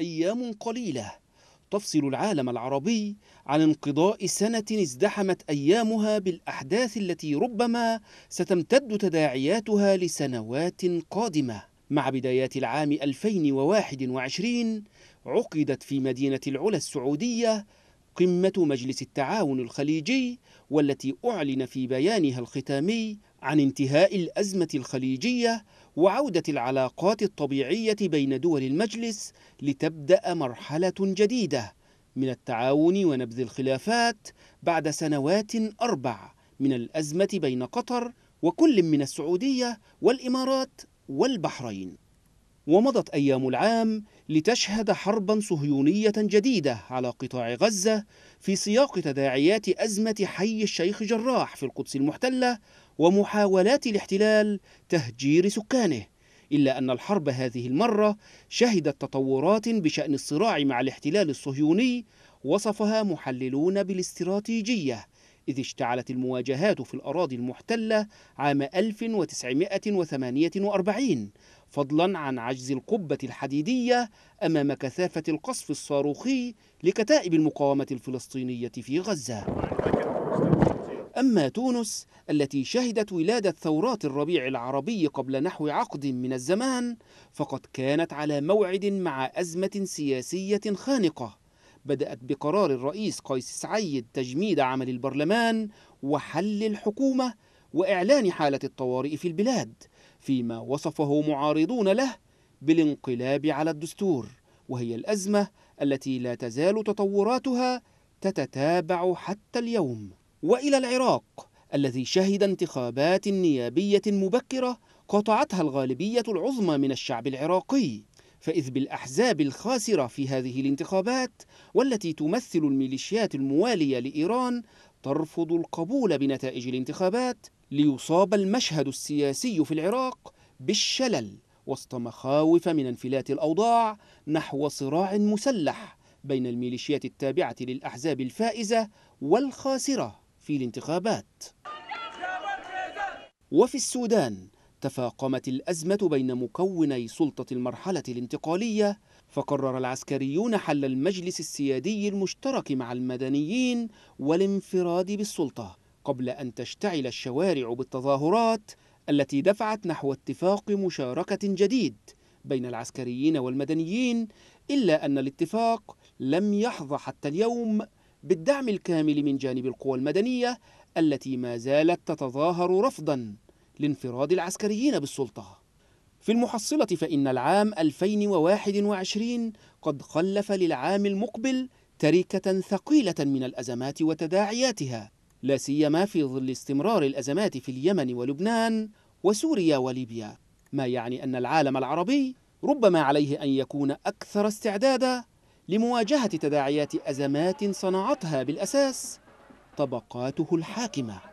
أيام قليلة تفصل العالم العربي عن انقضاء سنة ازدحمت أيامها بالأحداث التي ربما ستمتد تداعياتها لسنوات قادمة مع بدايات العام 2021 عقدت في مدينة العلا السعودية قمة مجلس التعاون الخليجي والتي أعلن في بيانها الختامي عن انتهاء الأزمة الخليجية وعودة العلاقات الطبيعية بين دول المجلس لتبدأ مرحلة جديدة من التعاون ونبذ الخلافات بعد سنوات أربع من الأزمة بين قطر وكل من السعودية والإمارات والبحرين ومضت أيام العام لتشهد حربا صهيونية جديدة على قطاع غزة في سياق تداعيات أزمة حي الشيخ جراح في القدس المحتلة ومحاولات الاحتلال تهجير سكانه إلا أن الحرب هذه المرة شهدت تطورات بشأن الصراع مع الاحتلال الصهيوني وصفها محللون بالاستراتيجية إذ اشتعلت المواجهات في الأراضي المحتلة عام 1948 فضلا عن عجز القبة الحديدية أمام كثافة القصف الصاروخي لكتائب المقاومة الفلسطينية في غزة أما تونس التي شهدت ولادة ثورات الربيع العربي قبل نحو عقد من الزمان فقد كانت على موعد مع أزمة سياسية خانقة بدأت بقرار الرئيس قيس سعيد تجميد عمل البرلمان وحل الحكومة وإعلان حالة الطوارئ في البلاد فيما وصفه معارضون له بالانقلاب على الدستور وهي الأزمة التي لا تزال تطوراتها تتتابع حتى اليوم وإلى العراق الذي شهد انتخابات نيابية مبكرة قطعتها الغالبية العظمى من الشعب العراقي فإذ بالأحزاب الخاسرة في هذه الانتخابات والتي تمثل الميليشيات الموالية لإيران ترفض القبول بنتائج الانتخابات ليصاب المشهد السياسي في العراق بالشلل وسط مخاوف من انفلات الأوضاع نحو صراع مسلح بين الميليشيات التابعة للأحزاب الفائزة والخاسرة في الانتخابات وفي السودان تفاقمت الأزمة بين مكوني سلطة المرحلة الانتقالية فقرر العسكريون حل المجلس السيادي المشترك مع المدنيين والانفراد بالسلطة قبل أن تشتعل الشوارع بالتظاهرات التي دفعت نحو اتفاق مشاركة جديد بين العسكريين والمدنيين إلا أن الاتفاق لم يحظى حتى اليوم بالدعم الكامل من جانب القوى المدنية التي ما زالت تتظاهر رفضاً لانفراد العسكريين بالسلطة في المحصلة فإن العام 2021 قد خلف للعام المقبل تركة ثقيلة من الأزمات وتداعياتها لا سيما في ظل استمرار الأزمات في اليمن ولبنان وسوريا وليبيا ما يعني أن العالم العربي ربما عليه أن يكون أكثر استعدادا لمواجهة تداعيات أزمات صنعتها بالأساس طبقاته الحاكمه